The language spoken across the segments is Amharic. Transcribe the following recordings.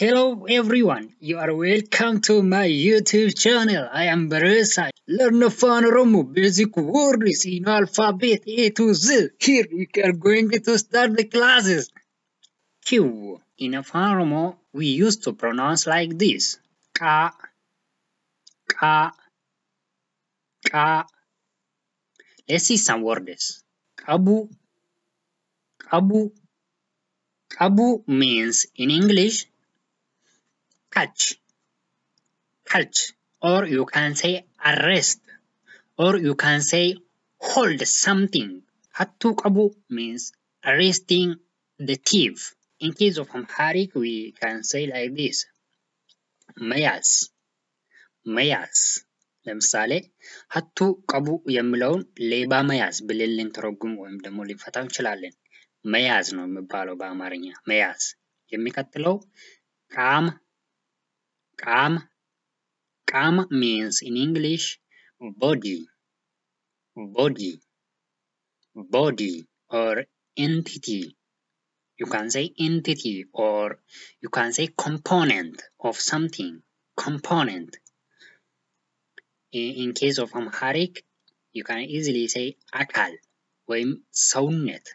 Hello everyone, you are welcome to my YouTube channel. I am Barisai. Learn fun Romo basic words in alphabet A to Z. Here we are going to start the classes. Q. In fun Romo, we used to pronounce like this. Ka, ka, ka. Let's see some words. Kabu, kabu. Kabu means in English catch, catch, or you can say arrest, or you can say hold something. Hattu qabu means arresting the thief. In case of Amharic, we can say like this. መያዝ መያዝ ለምሳሌ ሀቱ ቀቡ የሚለውን ሌባ መያዝ ብለን ልንተረጉም ወይም ደግሞ ልንፈታው እንችላለን። መያዝ ነው የሚባለው በአማርኛ መያዝ። የሚቀጥለው ራም Kam. Kam means in English body, body, body or entity. You can say entity or you can say component of something, component. In, in case of Amharic, you can easily say akal ወይም ሰውነት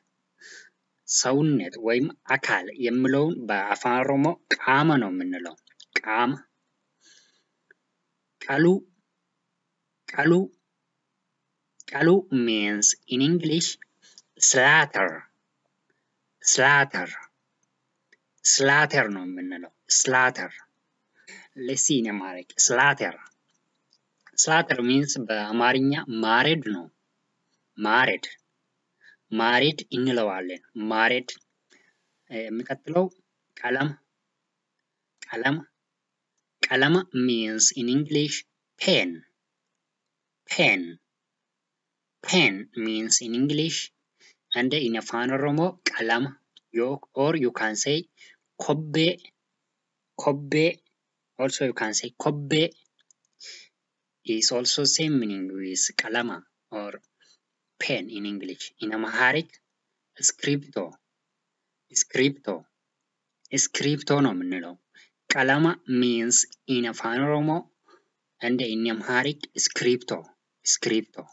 ሰውነት ወይም አካል የምለውን በአፋን ኦሮሞ ቃም ነው የምንለው ቃም Kalu. Kalu. Kalu means in English slaughter. Slaughter. ስላተር ነው የምንለው። ስላተር ለሲ የማረግ ስላተር ስላተር ሚንስ በአማርኛ ማሬድ ነው። ማሬድ ማሬድ እንለዋለን። ማሬድ የሚቀጥለው ቀለም ቀለም Kalama means in English pen. Pen. Pen means in English and in a Oromo kalama or you can say kobbe kobbe also you can say kobbe is also same meaning with kalama or pen in English. In Amharic scripto scripto scripto no Kalama means in Afan Romo and in Amharic scripto, scripto.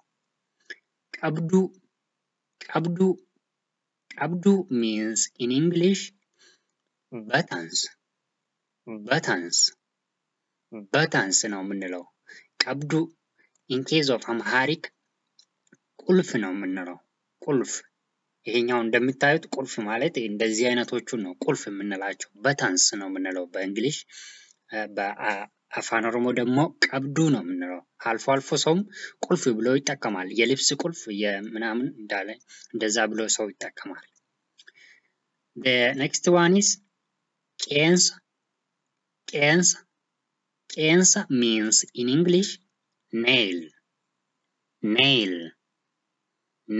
Abdu, Abdu, Abdu means in English buttons, buttons, buttons ነው የምንለው። ቀብዱ in case of Amharic ቁልፍ ነው የምንለው ይሄኛው እንደምታዩት ቁልፍ ማለት እንደዚህ አይነቶቹ ነው ቁልፍ የምንላቸው። በታንስ ነው የምንለው በእንግሊሽ፣ በአፋን ኦሮሞ ደግሞ ቀብዱ ነው የምንለው። አልፎ አልፎ ሰውም ቁልፍ ብሎ ይጠቀማል። የልብስ ቁልፍ የምናምን እንዳለ እንደዛ ብሎ ሰው ይጠቀማል። ኔክስት ዋን ኢዝ ቄንስ ቄንስ ቄንስ ሚንስ ኢን እንግሊሽ ኔይል ኔይል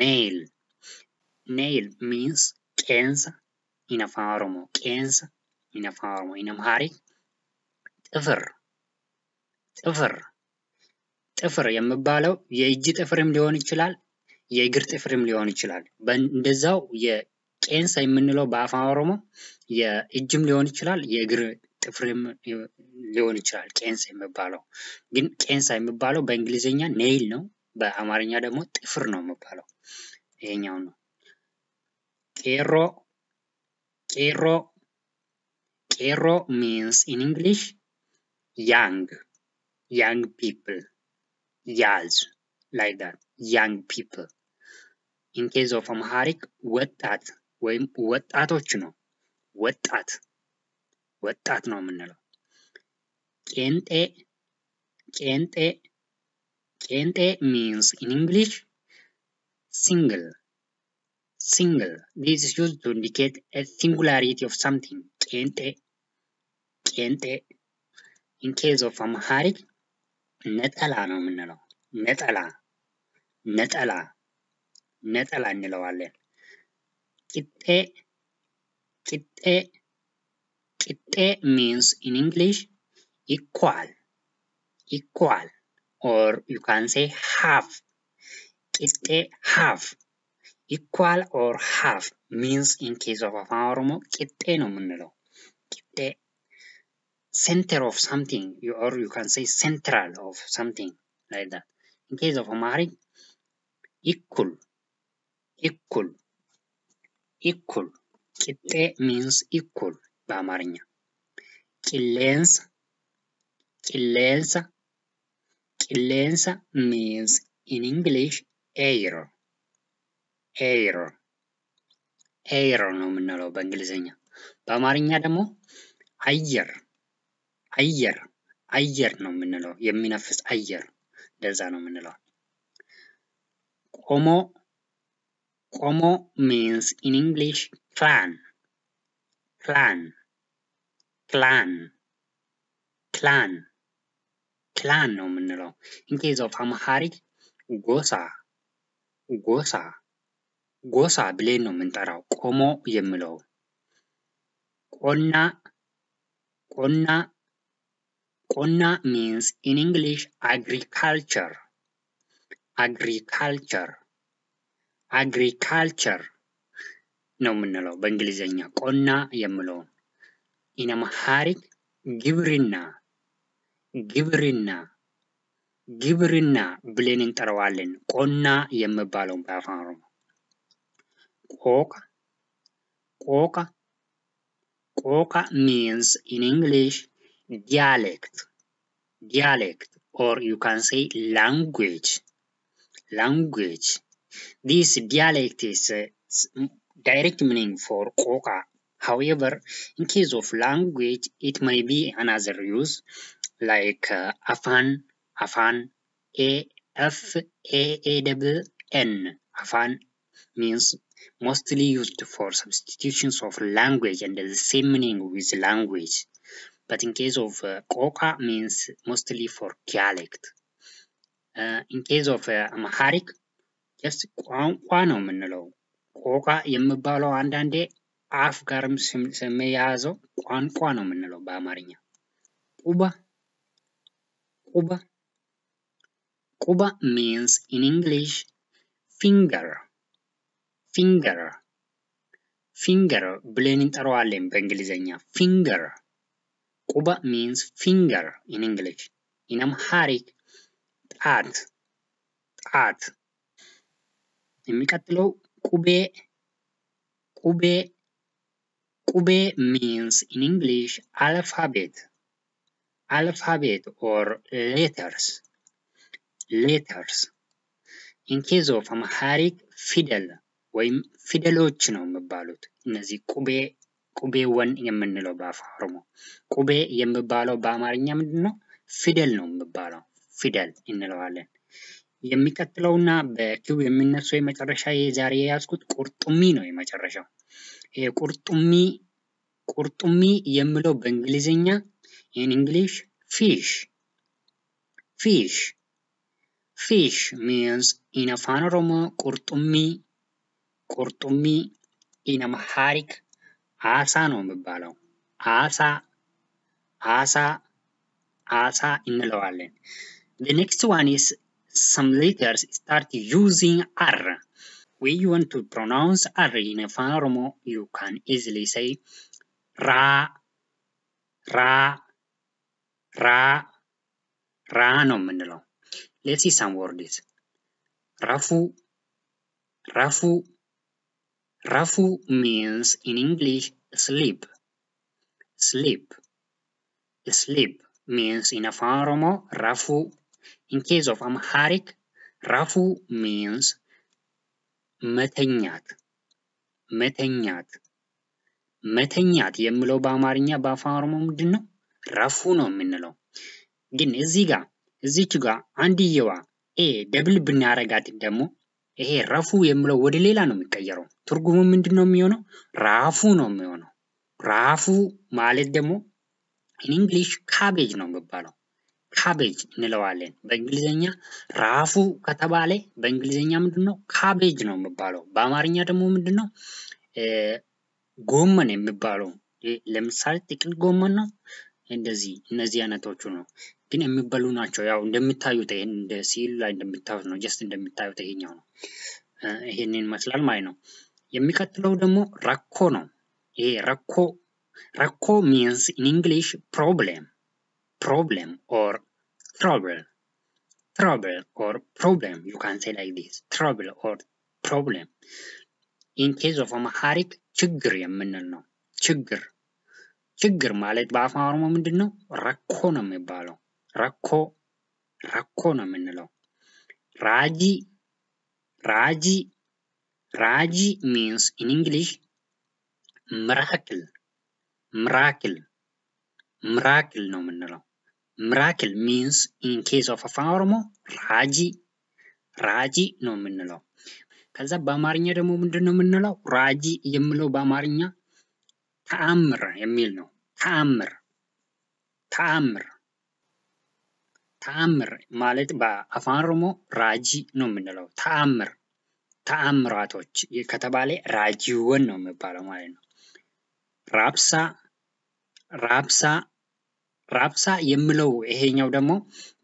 ኔይል ኔይል ሚንስ qeensa in afaan Oromoo. Qeensa in ጥፍር ጥፍር ጥፍር የምባለው የእጅ ጥፍርም ሊሆን ይችላል፣ የእግር ጥፍርም ሊሆን ይችላል። እንደዛው የቄንሳ የምንለው በአፋን ኦሮሞ የእጅም ሊሆን ይችላል፣ የእግር ጥፍርም ሊሆን ይችላል። ቄንሳ የሚባለው ግን ቄንሳ የሚባለው በእንግሊዝኛ ኔይል ነው፣ በአማርኛ ደግሞ ጥፍር ነው የሚባለው። ይሄኛው ነው። Kero, kero, kero means in English young, young people, yas like that, young people. In case of Amharic, ወጣት ወይም ወጣቶች ነው። ወጣት ወጣት ነው የምንለው። ቄንጤ ቄንጤ ቄንጤ means in English single single. This is used to indicate a singularity of something. Kente, kente. In case of Amharic, um, ነጠላ ነው Netala. ነጠላ ነጠላ ነጠላ እንለዋለን። ቂጤ ቂጤ ቂጤ means in English equal equal or you can say half ቂጤ half equal or half means in case of አፋን ኦሮሞ ቂጤ ነው የምንለው። ቂጤ center of something or you can say central of something like that. In case of a mari, equal, equal, equal. ቂጤ means equal ba በአማርኛ ቂሌንስ ቂሌንሳ ቂሌንሳ means in English air ኤር ኤር ነው የምንለው በእንግሊዝኛ። በአማርኛ ደግሞ አየር አየር አየር ነው የምንለው። የሚነፍስ አየር እንደዛ ነው የምንለው። ቆሞ ቆሞ ሚንስ ኢን እንግሊሽ ፕላን ፕላን ክላን ክላን ክላን ነው የምንለው። ኢንኬዝ ኦፍ አማሃሪክ ጎሳ ጎሳ ጎሳ ብሌን ነው የምንጠራው። ቆሞ የምለው ቆና ቆና ቆና ሚንስ ኢን እንግሊሽ አግሪካልቸር አግሪካልቸር አግሪካልቸር ነው የምንለው በእንግሊዝኛ ቆና የምለውን። ኢነመሃሪክ ግብርና ግብርና ግብርና ብሌን እንጠራዋለን። ቆና የምባለውን በአፋን ኦሮሞ Quokka, quokka. Quokka means in English dialect, dialect, or you can say language, language. This dialect is a uh, direct meaning for quokka. However, in case of language, it may be another use like uh, afan, afan, a f a a w n, afan means mostly used for substitutions of language and the same meaning with language. But in case of uh, Koka means mostly for dialect. Uh, in case of uh, Amharic, just ቋንቋ ነው የምንለው። ቆቃ የሚባለው አንዳንዴ አፍ ጋርም ስም የያዘው ቋንቋ ነው የምንለው በአማርኛ። ቁባ ቁባ means in English finger ፊንገር ፊንገር ብለን እንጠራዋለን በእንግሊዘኛ ፊንገር ቁባ ሚንስ ፊንገር ኢን እንግሊሽ ኢን አምሃሪክ ጣት ጣት የሚቀጥለው ቁቤ ቁቤ ቁቤ ሚንስ ኢን እንግሊሽ አልፋቤት አልፋቤት ኦር ሌተርስ ሌተርስ ኢን ኬዝ ኦፍ አምሃሪክ ፊደል ወይም ፊደሎች ነው የሚባሉት። እነዚህ ቁቤ ቁቤ ወን የምንለው በአፋ ኦሮሞ ቁቤ የሚባለው በአማርኛ ምንድን ነው? ፊደል ነው የሚባለው ፊደል እንለዋለን። የሚቀጥለውና በኪው የሚነሱ የመጨረሻ የዛሬ የያዝኩት ቁርጡሚ ነው። የመጨረሻው ቁርጡሚ ቁርጡሚ የምለው በእንግሊዝኛ ኢን እንግሊሽ ፊሽ ፊሽ ፊሽ ሚንስ ኢን አፋን ኦሮሞ ቁርጡሚ ቁርጡሚ ኢነመሐሪክ አሳ ነው የሚባለው። አሳ አሳ አሳ እንለዋለን። The next one is some letters start using R. When you want to pronounce R in a form, you can easily say ra, ra, ra, ራ ነው የምንለው። ሌትስ ሲ ሰም ወርድስ ረፉ ረፉ Rafu means in English sleep. Sleep. Sleep means in Afaromo Rafu. In case of Amharic, Rafu means መተኛት መተኛት መተኛት የምለው በአማርኛ በአፋን ኦሮሞ ምንድን ነው? ረፉ ነው የምንለው። ግን እዚህ ጋር እዚች ጋር አንድየዋ ኤ ደብል ብናረጋት ደግሞ ይሄ ረፉ የምለው ወደ ሌላ ነው የሚቀየረው። ትርጉሙ ምንድን ነው የሚሆነው? ራፉ ነው የሚሆነው። ራፉ ማለት ደግሞ ኢንግሊሽ ካቤጅ ነው የሚባለው። ካቤጅ እንለዋለን በእንግሊዝኛ። ራፉ ከተባለ በእንግሊዝኛ ምንድን ነው? ካቤጅ ነው የሚባለው። በአማርኛ ደግሞ ምንድን ነው? ጎመን የሚባለው ለምሳሌ ጥቅል ጎመን ነው። እንደዚህ እነዚህ አይነቶቹ ነው። ግን የሚበሉ ናቸው። ያው እንደምታዩት ይሄን እንደ ሲል ላይ እንደምታዩት ነው። ጀስት እንደምታዩት ይሄኛው ነው። ይሄንን ይመስላል ማለት ነው። የሚቀጥለው ደግሞ ረኮ ነው። ይሄ ረኮ ረኮ ሚንስ ኢን እንግሊሽ ፕሮብሌም ፕሮብሌም ኦር ትራብል ትራብል ኦር ፕሮብሌም ዩ ካን ሴ ላይክ ዲስ ትራብል ኦር ፕሮብሌም ኢን ኬዝ ኦፍ አማሃሪክ ችግር የምንል ነው። ችግር ችግር ማለት በአፋን ኦሮሞ ምንድን ነው? ረኮ ነው የሚባለው። ረኮ ረኮ ነው የምንለው። ራጂ ራጂ ራጂ ሚንስ ኢን እንግሊሽ ምራክል ምራክል ምራክል ነው የምንለው። ምራክል ሚንስ ኢን ኬዝ ኦፍ አፋን ኦሮሞ ራጂ ራጂ ነው የምንለው። ከዛ በአማርኛ ደግሞ ምንድን ነው የምንለው? ራጂ የምለው በአማርኛ ተአምር የሚል ነው። ተአምር ተአምር ተአምር ማለት በአፋን ኦሮሞ ራጂ ነው የምንለው። ተአምር ተአምራቶች ከተባለ ራጂወን ነው የሚባለው ማለት ነው። ራብሳ ራብሳ ራብሳ የምለው ይሄኛው ደግሞ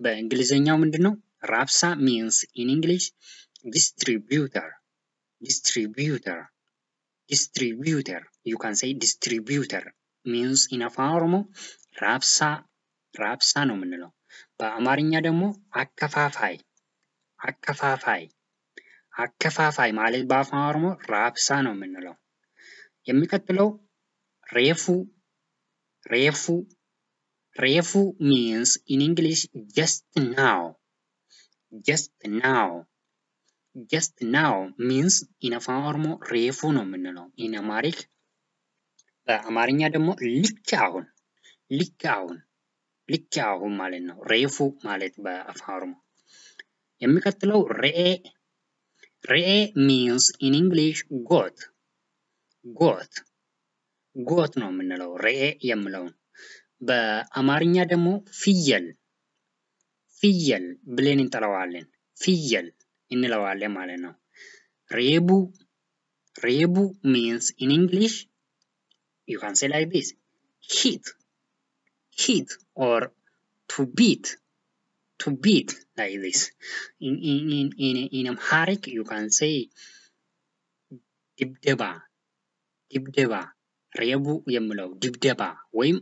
በእንግሊዝኛው ምንድን ነው? ራብሳ ሚንስ ኢን እንግሊሽ ዲስትሪቢዩተር ዲስትሪቢዩተር ዲስትሪቢዩተር ዩ ካን ሴይ ዲስትሪቢዩተር ሚንስ ኢን አፋን ኦሮሞ ራብሳ ራብሳ ነው የምንለው። በአማርኛ ደግሞ አከፋፋይ አከፋፋይ አከፋፋይ ማለት በአፍ ኦሮሞ ራብሳ ነው የምንለው። የሚቀጥለው ሬፉ ሬፉ ሬፉ ሚንስ ኢን እንግሊሽ ጀስት ናው ጀስት ናው ጀስት ናው ሚንስ ኢን አፋን ኦሮሞ ሬፉ ነው የምንለው። ኢን አማሪክ በአማርኛ ደግሞ ልክ አሁን ልክ አሁን ልኪያሁም ማለት ነው። ሬፉ ማለት በአፋሮሞ የሚቀጥለው ሬኤ ሬኤ ሚንስ ኢን ኢንግሊሽ ጎት ጎት ጎት ነው የምንለው ሬኤ የምለውን በአማርኛ ደግሞ ፍየል ፍየል ብለን እንጠለዋለን። ፍየል እንለዋለን ማለት ነው። ሬቡ ሬቡ ሚንስ ኢን ኢንግሊሽ ዩ ካን ሴ ላይክ ዲስ ሂት hit or to beat, to beat like this. In in in in, in Amharic, you can say ድብደባ dibdeba ሬቡ የምለው ድብደባ ወይም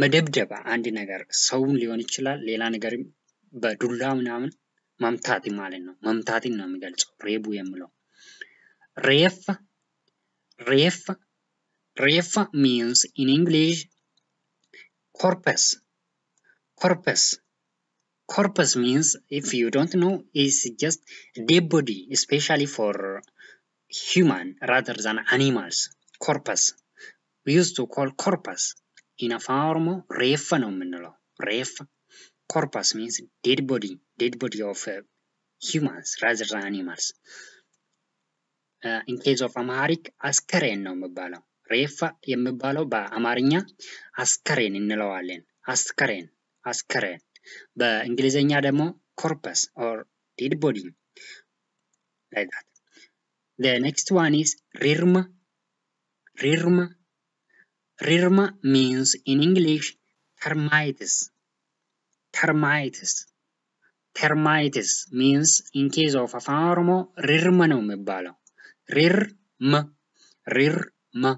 መደብደባ አንድ ነገር ሰውን ሊሆን ይችላል፣ ሌላ ነገር በዱላ ምናምን መምታት ማለት ነው። መምታትን ነው የሚገልጸው ሬቡ የምለው ሬፍ ሬፍ ሬፍ ሚንስ ኢን እንግሊሽ corpus corpus corpus means if you don't know is just dead body especially for human rather than animals corpus we used to call corpus in a form of ነው የምንለው corpus means dead body dead body of uh, humans rather than animals uh, in case of amharic አስከሬን ነው ሬፋ የሚባለው በአማርኛ አስከሬን እንለዋለን። አስከሬን አስከሬን፣ በእንግሊዝኛ ደግሞ ኮርፐስ ኦር ዲድ ቦዲ ላይ ኔክስት ዋን ኢዝ ሪርማ ሪርማ ሪርማ ሚንስ ኢን ኢንግሊሽ ተርማይትስ ተርማይትስ ተርማይትስ ሚንስ ኢንኬዝ ኦፍ አፋን ኦሮሞ ሪርመ ነው የሚባለው። ሪር መ ሪር መ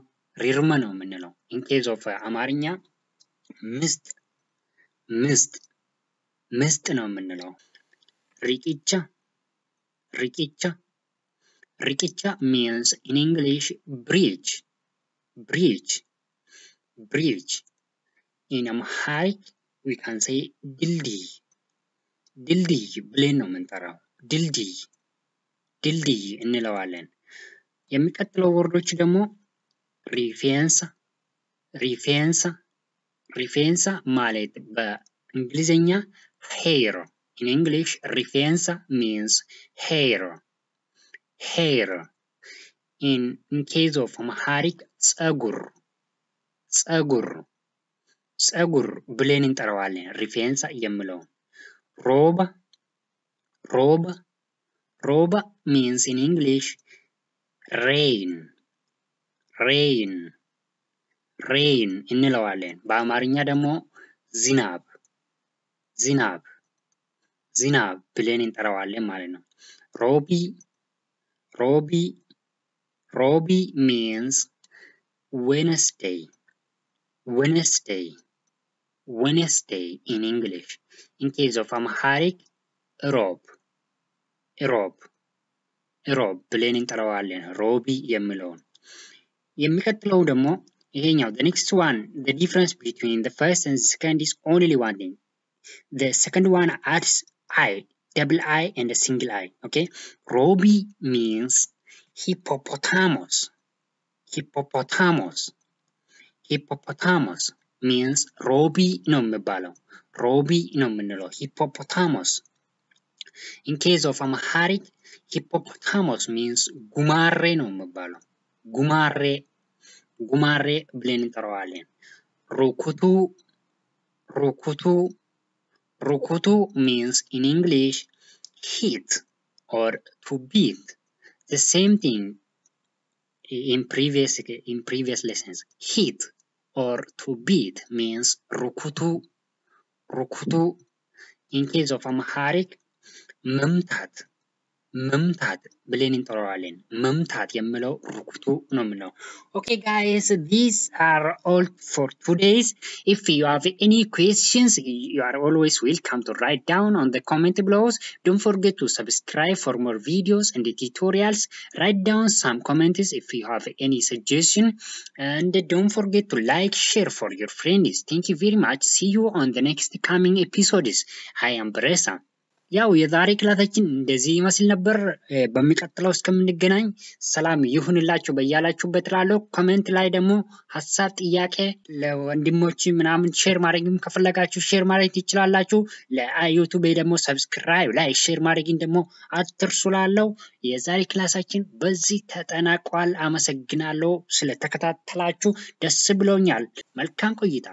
ሪርመ ነው የምንለው። ኢንኬዝ ኦፍ አማርኛ ምስጥ ምስጥ ምስጥ ነው የምንለው። ሪቂቻ ሪቂቻ ሪቂቻ ሚንስ ኢን እንግሊሽ ብሪጅ ብሪጅ ብሪጅ ኢን አምሃሪክ ዊ ካን ሴይ ድልድይ ድልድይ ብሌን ነው የምንጠራው። ድልድይ ድልድይ እንለዋለን። የሚቀጥለው ወርዶች ደግሞ ሪፌረንስ ሪፌረንስ ሪፌረንስ ማለት በእንግሊዝኛ ሄር in English ሪፌረንስ means hair hair in, in case of Amharic ጸጉር ጸጉር ጸጉር ብለን እንጠራዋለን ሪፌረንስ የምለውን ሮብ ሮብ ሮብ means in English rain ሬይን ሬይን እንለዋለን። በአማርኛ ደግሞ ዝናብ ዝናብ ዝናብ ብለን እንጠራዋለን ማለት ነው። ሮቢ ሮቢ ሮቢ ሚንስ ዌነስዴይ ዌነስዴይ ዌነስዴይ ኢን ኢንግሊሽ ኢን ኬዝ ኦፍ አምሃሪክ ሮብ ሮብ ሮብ ብለን እንጠራዋለን ሮቢ የሚለውን የሚቀጥለው ደግሞ ይሄኛው the next one the difference between the first and the second is only one thing the second one adds i double i and a single i okay Robi means hippopotamus hippopotamus hippopotamus means Robi no mebalo Roby no menelo hippopotamus in case of Amharic hippopotamus means gumare no mebalo Gumare, gumare ብለን እንጠራዋለን። ሩኩቱ ሩኩቱ ሩኩቱ means in English hit or to beat. The same thing in previous in previous lessons. Hit or to beat means rukutu rukutu. In case of Amharic, mumtat መምታት ብለን እንጠራዋለን። መምታት የምለው ርኩቱ ነው የምለው። ኦኬ ጋይስ ዲስ አር ኦል ፎር ቱዴይስ ኢፍ ዩ ሃቭ ኤኒ ኩዌስችንስ ዩ አር ኦልዌይስ ዌልካም ቱ ራይት ዳውን ኦን ዘ ኮሜንት ብሎስ ዶንት ፎርጌት ቱ ሰብስክራይብ ፎር ሞር ቪዲዮስ ኤንድ ቱቶሪያልስ ራይት ዳውን ሳም ኮሜንትስ ኢፍ ዩ ሃቭ ኤኒ ሰጀስሽን ኤንድ ዶንት ፎርጌት ቱ ላይክ ሼር ፎር ዮር ፍሬንድስ ቴንክ ዩ ቬሪ ማች ሲ ዩ ኦን ዘ ኔክስት ካሚንግ ኤፒሶድስ አይ አም ብሬሳ ያው የዛሬ ክላሳችን እንደዚህ ይመስል ነበር። በሚቀጥለው እስከምንገናኝ ሰላም ይሁንላችሁ በያላችሁበት እላለሁ። ኮሜንት ላይ ደግሞ ሀሳብ፣ ጥያቄ ለወንድሞች ምናምን ሼር ማድረግም ከፈለጋችሁ ሼር ማድረግ ትችላላችሁ። ለዩቱቤ ደግሞ ሰብስክራይብ ላይ ሼር ማድረግን ደግሞ አትርሱ ላለው የዛሬ ክላሳችን በዚህ ተጠናቋል። አመሰግናለሁ ስለተከታተላችሁ፣ ደስ ብሎኛል። መልካም ቆይታ